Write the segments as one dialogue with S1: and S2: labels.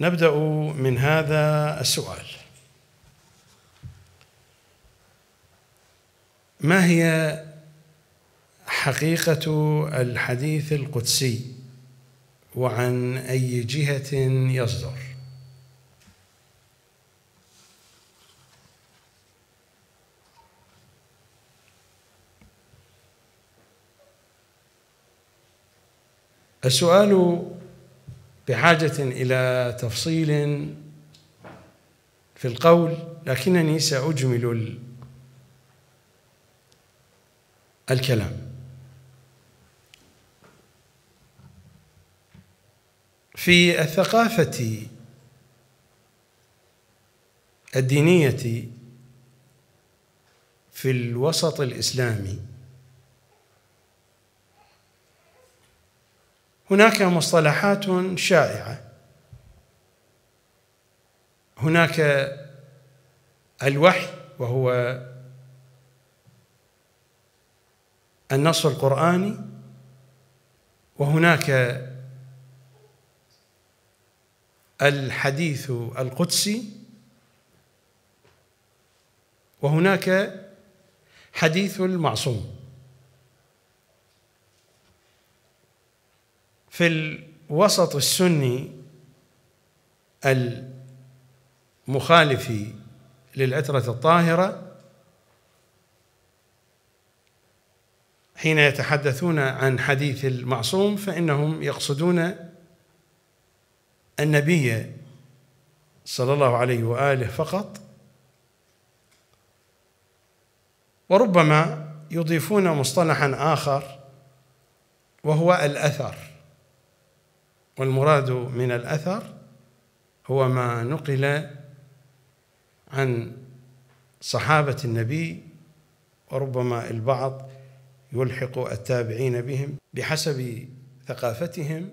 S1: نبدأ من هذا السؤال ما هي حقيقة الحديث القدسي وعن أي جهة يصدر السؤال بحاجة إلى تفصيل في القول لكنني سأجمل الكلام في الثقافة الدينية في الوسط الإسلامي هناك مصطلحات شائعه هناك الوحي وهو النص القراني وهناك الحديث القدسي وهناك حديث المعصوم في الوسط السني المخالف للعترة الطاهرة حين يتحدثون عن حديث المعصوم فإنهم يقصدون النبي صلى الله عليه وآله فقط وربما يضيفون مصطلحا آخر وهو الأثر والمراد من الأثر هو ما نقل عن صحابة النبي وربما البعض يلحق التابعين بهم بحسب ثقافتهم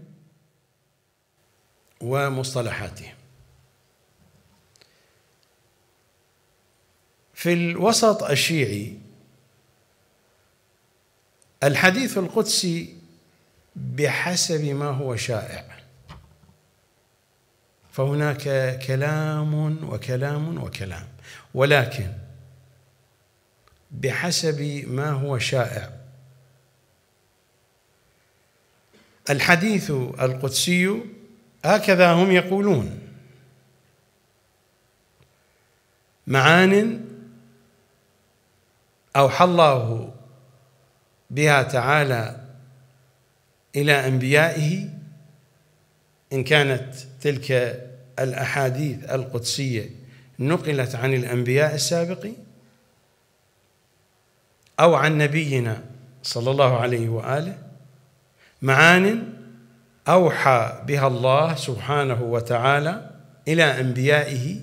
S1: ومصطلحاتهم في الوسط الشيعي الحديث القدسي بحسب ما هو شائع فهناك كلام وكلام وكلام ولكن بحسب ما هو شائع الحديث القدسي هكذا هم يقولون معان أوحى الله بها تعالى إلى أنبيائه إن كانت تلك الأحاديث القدسية نقلت عن الأنبياء السابقين أو عن نبينا صلى الله عليه وآله معان أوحى بها الله سبحانه وتعالى إلى أنبيائه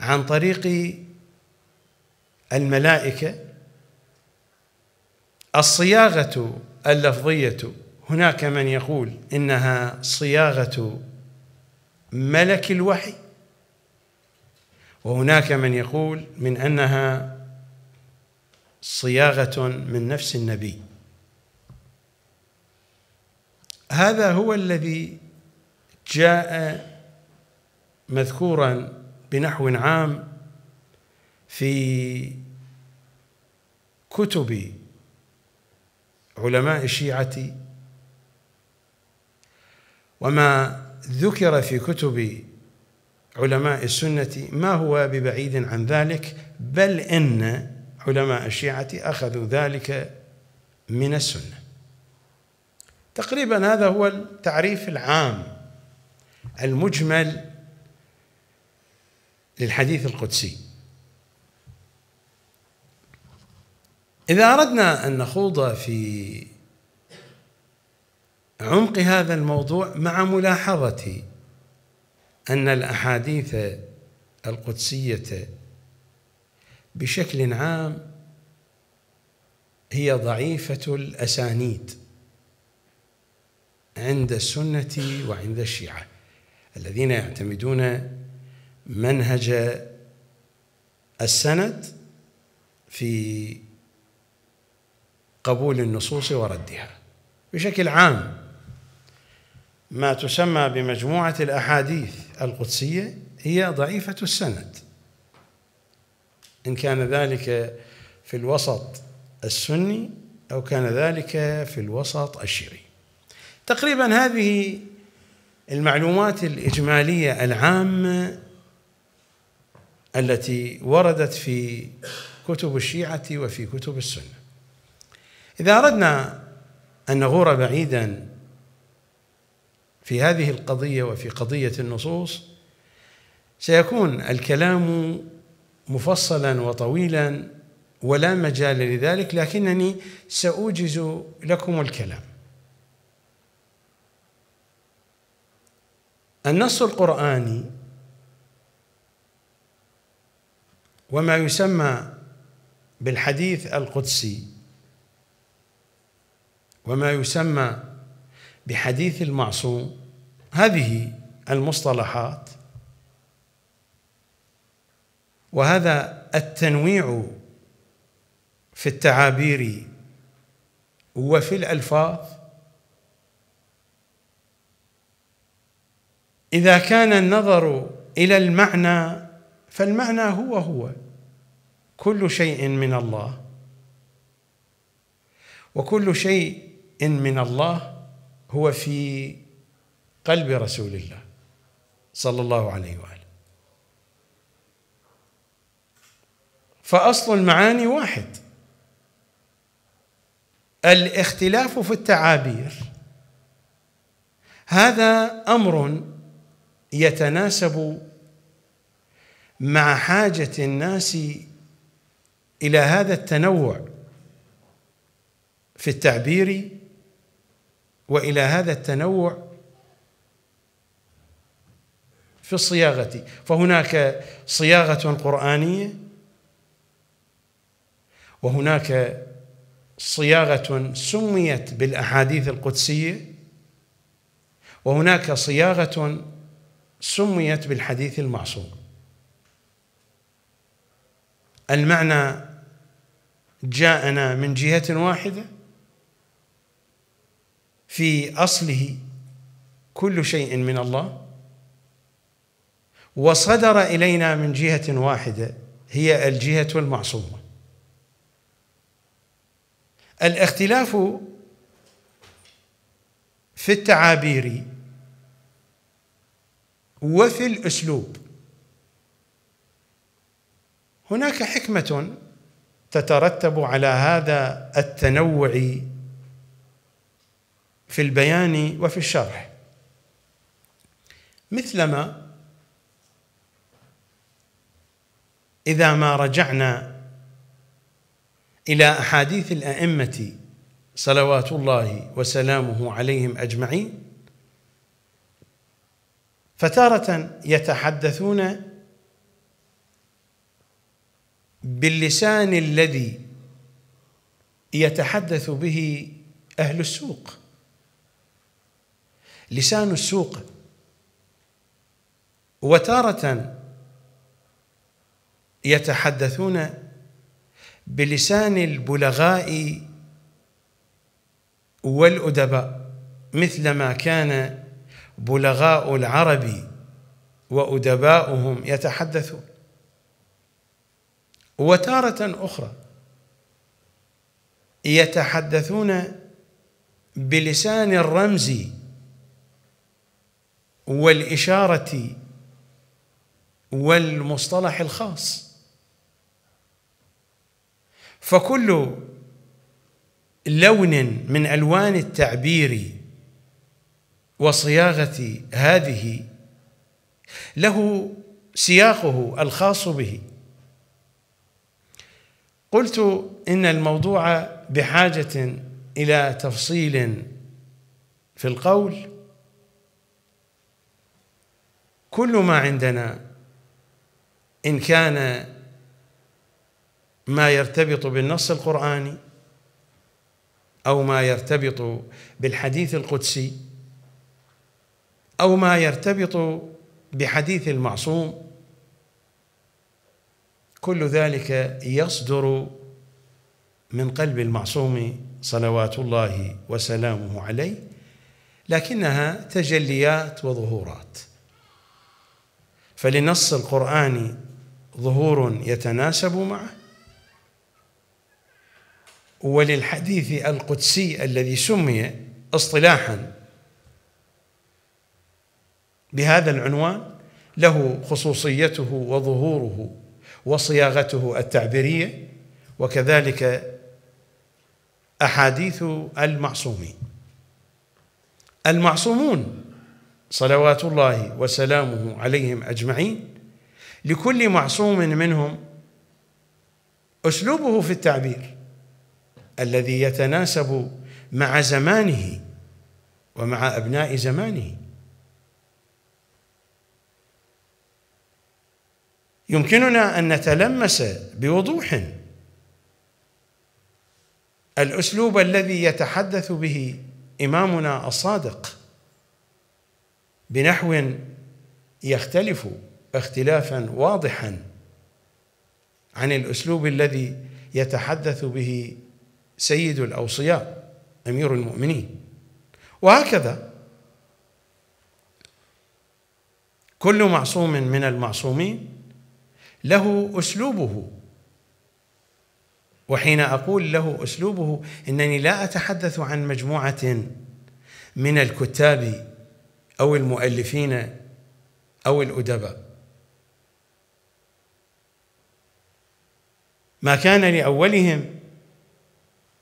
S1: عن طريق الملائكة الصياغة اللفظية هناك من يقول إنها صياغة ملك الوحي وهناك من يقول من انها صياغه من نفس النبي هذا هو الذي جاء مذكورا بنحو عام في كتب علماء الشيعه وما ذكر في كتب علماء السنة ما هو ببعيد عن ذلك بل إن علماء الشيعة أخذوا ذلك من السنة تقريبا هذا هو التعريف العام المجمل للحديث القدسي إذا أردنا أن نخوض في عمق هذا الموضوع مع ملاحظتي أن الأحاديث القدسية بشكل عام هي ضعيفة الأسانيد عند السنة وعند الشيعة الذين يعتمدون منهج السند في قبول النصوص وردها بشكل عام ما تسمى بمجموعة الأحاديث القدسية هي ضعيفة السند إن كان ذلك في الوسط السني أو كان ذلك في الوسط الشيعي تقريبا هذه المعلومات الإجمالية العامة التي وردت في كتب الشيعة وفي كتب السنة إذا أردنا أن نغور بعيدا في هذه القضية وفي قضية النصوص سيكون الكلام مفصلا وطويلا ولا مجال لذلك لكنني سأوجز لكم الكلام النص القرآني وما يسمى بالحديث القدسي وما يسمى بحديث المعصوم هذه المصطلحات وهذا التنويع في التعابير وفي الألفاظ إذا كان النظر إلى المعنى فالمعنى هو هو كل شيء من الله وكل شيء من الله هو في قلب رسول الله صلى الله عليه واله فاصل المعاني واحد الاختلاف في التعابير هذا امر يتناسب مع حاجه الناس الى هذا التنوع في التعبير والى هذا التنوع في الصياغه فهناك صياغه قرانيه وهناك صياغه سميت بالاحاديث القدسيه وهناك صياغه سميت بالحديث المعصوم المعنى جاءنا من جهه واحده في اصله كل شيء من الله وصدر الينا من جهه واحده هي الجهه المعصومه الاختلاف في التعابير وفي الاسلوب هناك حكمه تترتب على هذا التنوع في البيان وفي الشرح مثلما اذا ما رجعنا الى احاديث الائمه صلوات الله وسلامه عليهم اجمعين فتاره يتحدثون باللسان الذي يتحدث به اهل السوق لسان السوق وتارة يتحدثون بلسان البلغاء والأدباء مثلما كان بلغاء العرب وأدباؤهم يتحدثون وتارة أخرى يتحدثون بلسان الرمز والإشارة والمصطلح الخاص فكل لون من ألوان التعبير وصياغة هذه له سياقه الخاص به قلت إن الموضوع بحاجة إلى تفصيل في القول كل ما عندنا إن كان ما يرتبط بالنص القرآني أو ما يرتبط بالحديث القدسي أو ما يرتبط بحديث المعصوم كل ذلك يصدر من قلب المعصوم صلوات الله وسلامه عليه لكنها تجليات وظهورات فلنص القرآن ظهور يتناسب معه وللحديث القدسي الذي سمي اصطلاحا بهذا العنوان له خصوصيته وظهوره وصياغته التعبيريه وكذلك احاديث المعصومين المعصومون صلوات الله وسلامه عليهم اجمعين لكل معصوم منهم اسلوبه في التعبير الذي يتناسب مع زمانه ومع ابناء زمانه يمكننا ان نتلمس بوضوح الاسلوب الذي يتحدث به امامنا الصادق بنحو يختلف اختلافا واضحا عن الاسلوب الذي يتحدث به سيد الاوصياء امير المؤمنين وهكذا كل معصوم من المعصومين له اسلوبه وحين اقول له اسلوبه انني لا اتحدث عن مجموعه من الكتاب أو المؤلفين أو الأدباء ما كان لأولهم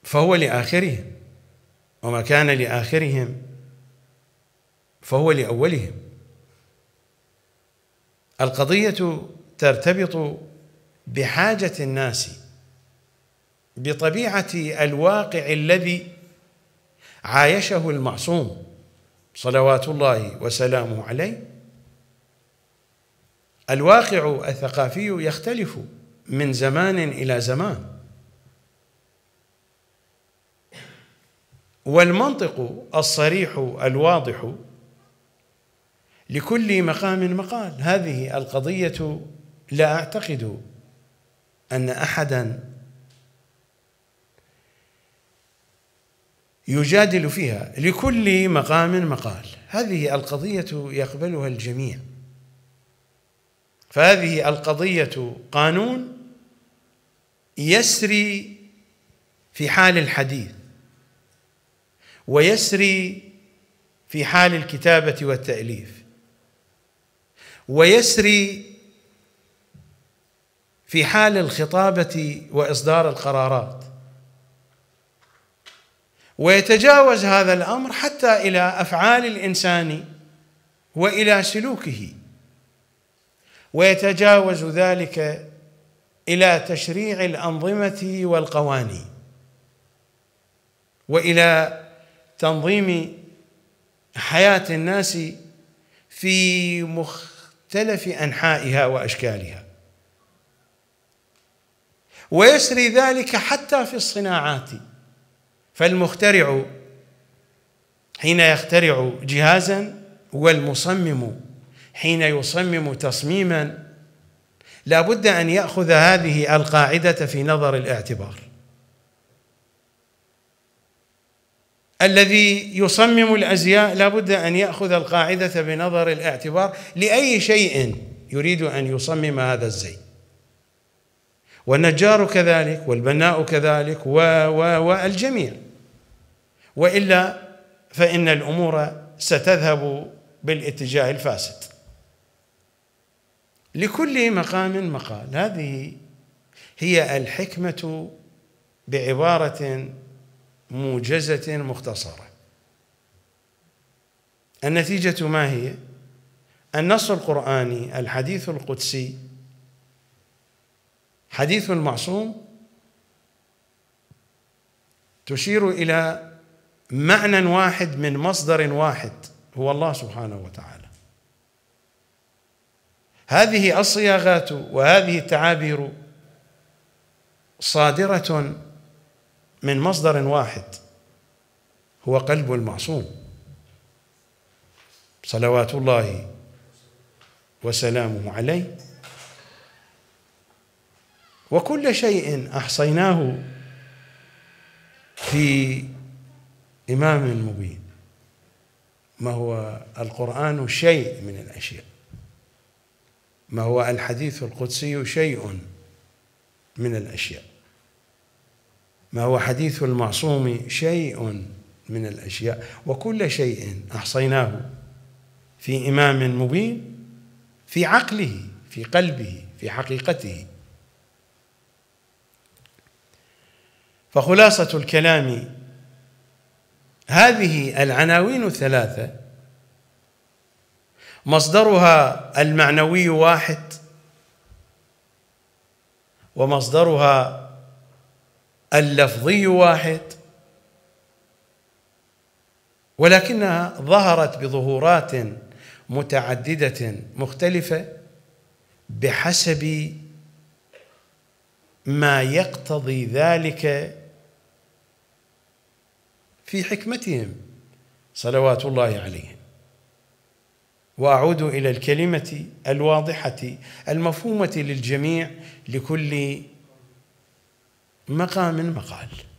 S1: فهو لآخرهم وما كان لآخرهم فهو لأولهم القضية ترتبط بحاجة الناس بطبيعة الواقع الذي عايشه المعصوم صلوات الله وسلامه عليه الواقع الثقافي يختلف من زمان إلى زمان والمنطق الصريح الواضح لكل مقام مقال هذه القضية لا أعتقد أن أحداً يجادل فيها لكل مقام مقال هذه القضية يقبلها الجميع فهذه القضية قانون يسري في حال الحديث ويسري في حال الكتابة والتأليف ويسري في حال الخطابة وإصدار القرارات ويتجاوز هذا الامر حتى الى افعال الانسان والى سلوكه ويتجاوز ذلك الى تشريع الانظمه والقوانين والى تنظيم حياه الناس في مختلف انحائها واشكالها ويسري ذلك حتى في الصناعات فالمخترع حين يخترع جهازا والمصمم حين يصمم تصميما لا بد أن يأخذ هذه القاعدة في نظر الاعتبار الذي يصمم الأزياء لا بد أن يأخذ القاعدة بنظر الاعتبار لأي شيء يريد أن يصمم هذا الزي والنجار كذلك والبناء كذلك و و والجميع والا فان الامور ستذهب بالاتجاه الفاسد لكل مقام مقال هذه هي الحكمه بعباره موجزه مختصره النتيجه ما هي النص القراني الحديث القدسي حديث المعصوم تشير إلى معنى واحد من مصدر واحد هو الله سبحانه وتعالى هذه الصياغات وهذه التعابير صادرة من مصدر واحد هو قلب المعصوم صلوات الله وسلامه عليه وكل شيء احصيناه في امام مبين ما هو القران شيء من الاشياء ما هو الحديث القدسي شيء من الاشياء ما هو حديث المعصوم شيء من الاشياء وكل شيء احصيناه في امام مبين في عقله في قلبه في حقيقته فخلاصة الكلام هذه العناوين الثلاثة مصدرها المعنوي واحد ومصدرها اللفظي واحد ولكنها ظهرت بظهورات متعددة مختلفة بحسب ما يقتضي ذلك في حكمتهم صلوات الله عليهم واعود الى الكلمه الواضحه المفهومه للجميع لكل مقام مقال